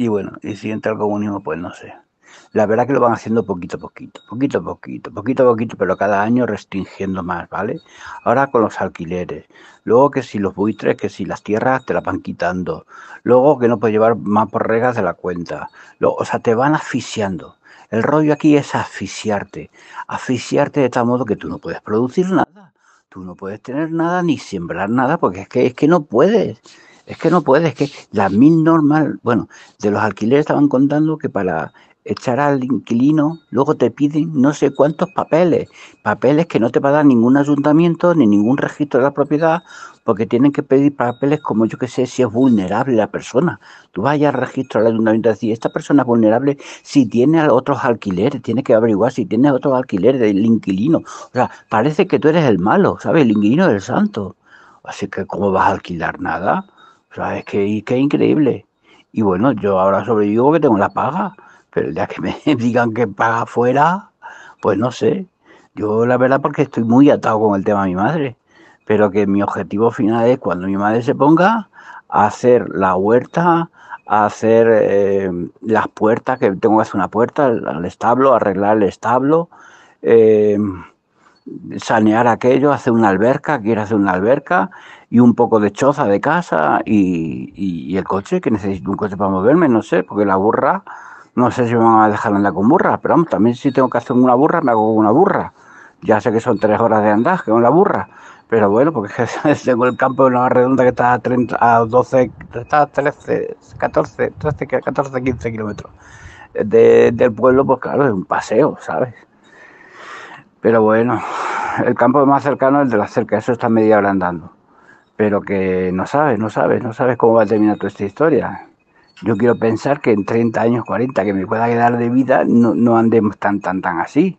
Y bueno, y si entra el comunismo, pues no sé. La verdad que lo van haciendo poquito a poquito, poquito a poquito, poquito a poquito, pero cada año restringiendo más, ¿vale? Ahora con los alquileres, luego que si los buitres, que si las tierras te las van quitando, luego que no puedes llevar más por regas de la cuenta, o sea, te van asfixiando. El rollo aquí es asfixiarte, asfixiarte de tal modo que tú no puedes producir nada, tú no puedes tener nada ni sembrar nada, porque es que, es que no puedes. Es que no puedes, es que la mil normal, bueno, de los alquileres estaban contando que para echar al inquilino, luego te piden no sé cuántos papeles, papeles que no te va a dar ningún ayuntamiento ni ningún registro de la propiedad, porque tienen que pedir papeles como yo que sé si es vulnerable la persona. Tú vas al registro al ayuntamiento y esta persona es vulnerable si tiene otros alquileres, tiene que averiguar si tiene otros alquileres del inquilino. O sea, parece que tú eres el malo, ¿sabes? El inquilino el santo. Así que, ¿cómo vas a alquilar nada? ¿Sabes qué? qué increíble. Y bueno, yo ahora sobrevivo que tengo la paga, pero el día que me digan que paga fuera, pues no sé. Yo la verdad porque estoy muy atado con el tema de mi madre, pero que mi objetivo final es cuando mi madre se ponga a hacer la huerta, a hacer eh, las puertas, que tengo que hacer una puerta al, establo, arreglar el establo. Eh, sanear aquello, hacer una alberca, Quiero hacer una alberca y un poco de choza de casa y, el coche, que necesito un coche para moverme, no sé, porque la burra, no sé si me van a dejar andar con burra, pero también si tengo que hacer una burra, me hago una burra. Ya sé que son tres horas de andar, Con la burra, pero bueno, porque tengo el campo de una redonda que está a, 30, a 12, 13, 14, 14, 15 kilómetros. Eh, del pueblo, pues claro, es un paseo, ¿sabes? Pero bueno, el campo más cercano es el de la cerca, eso está media hora andando. Pero que no sabes, no sabes, no sabes cómo va a terminar toda esta historia. Yo quiero pensar que en 30 años, 40, que me pueda quedar de vida, no, no andemos tan, tan, tan así.